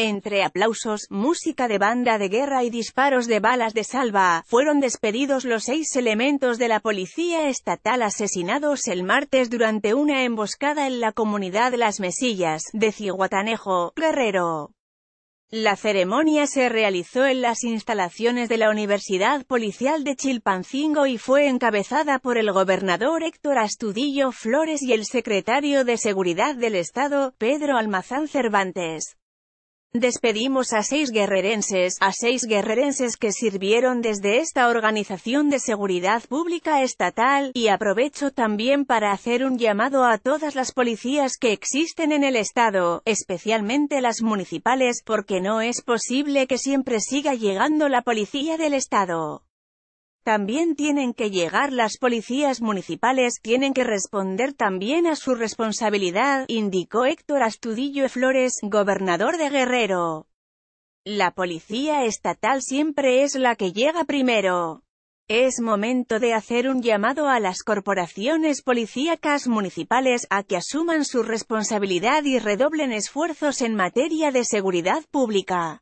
Entre aplausos, música de banda de guerra y disparos de balas de salva, fueron despedidos los seis elementos de la policía estatal asesinados el martes durante una emboscada en la comunidad Las Mesillas, de Ciguatanejo, Guerrero. La ceremonia se realizó en las instalaciones de la Universidad Policial de Chilpancingo y fue encabezada por el gobernador Héctor Astudillo Flores y el secretario de Seguridad del Estado, Pedro Almazán Cervantes. Despedimos a seis guerrerenses, a seis guerrerenses que sirvieron desde esta organización de seguridad pública estatal, y aprovecho también para hacer un llamado a todas las policías que existen en el Estado, especialmente las municipales, porque no es posible que siempre siga llegando la policía del Estado. También tienen que llegar las policías municipales, tienen que responder también a su responsabilidad, indicó Héctor Astudillo Flores, gobernador de Guerrero. La policía estatal siempre es la que llega primero. Es momento de hacer un llamado a las corporaciones policíacas municipales a que asuman su responsabilidad y redoblen esfuerzos en materia de seguridad pública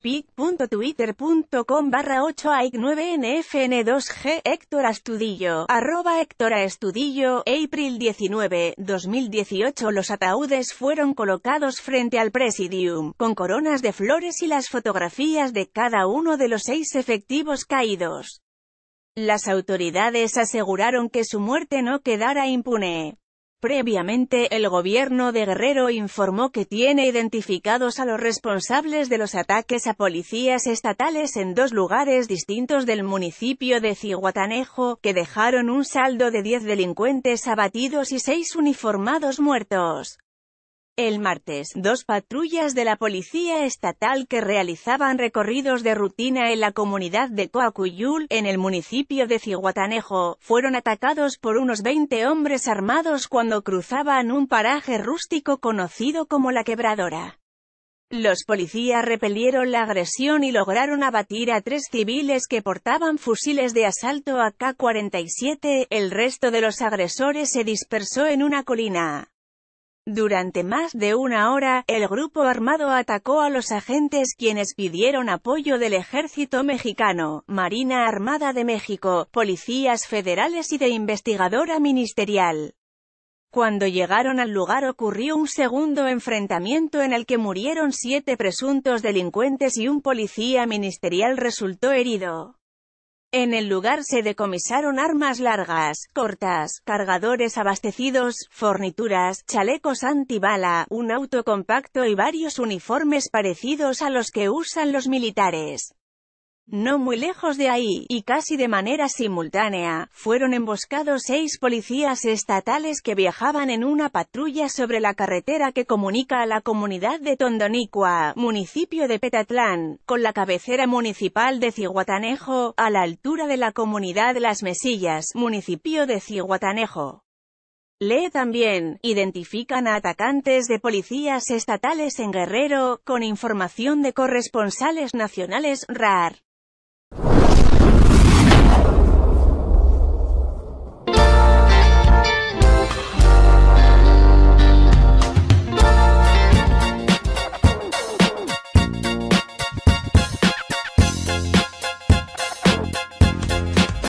pic.twitter.com barra 8aic9nfn2g Héctor Astudillo, arroba Héctor Astudillo, April 19, 2018 Los ataúdes fueron colocados frente al Presidium, con coronas de flores y las fotografías de cada uno de los seis efectivos caídos. Las autoridades aseguraron que su muerte no quedara impune. Previamente, el gobierno de Guerrero informó que tiene identificados a los responsables de los ataques a policías estatales en dos lugares distintos del municipio de Ciguatanejo, que dejaron un saldo de 10 delincuentes abatidos y 6 uniformados muertos. El martes, dos patrullas de la policía estatal que realizaban recorridos de rutina en la comunidad de Coacuyul, en el municipio de Cihuatanejo, fueron atacados por unos 20 hombres armados cuando cruzaban un paraje rústico conocido como La Quebradora. Los policías repelieron la agresión y lograron abatir a tres civiles que portaban fusiles de asalto k 47 el resto de los agresores se dispersó en una colina. Durante más de una hora, el grupo armado atacó a los agentes quienes pidieron apoyo del ejército mexicano, Marina Armada de México, policías federales y de investigadora ministerial. Cuando llegaron al lugar ocurrió un segundo enfrentamiento en el que murieron siete presuntos delincuentes y un policía ministerial resultó herido. En el lugar se decomisaron armas largas, cortas, cargadores abastecidos, fornituras, chalecos antibala, un auto compacto y varios uniformes parecidos a los que usan los militares. No muy lejos de ahí, y casi de manera simultánea, fueron emboscados seis policías estatales que viajaban en una patrulla sobre la carretera que comunica a la comunidad de Tondonicua, municipio de Petatlán, con la cabecera municipal de Ciguatanejo, a la altura de la comunidad Las Mesillas, municipio de Ciguatanejo. Lee también, identifican a atacantes de policías estatales en Guerrero, con información de corresponsales nacionales, RAR.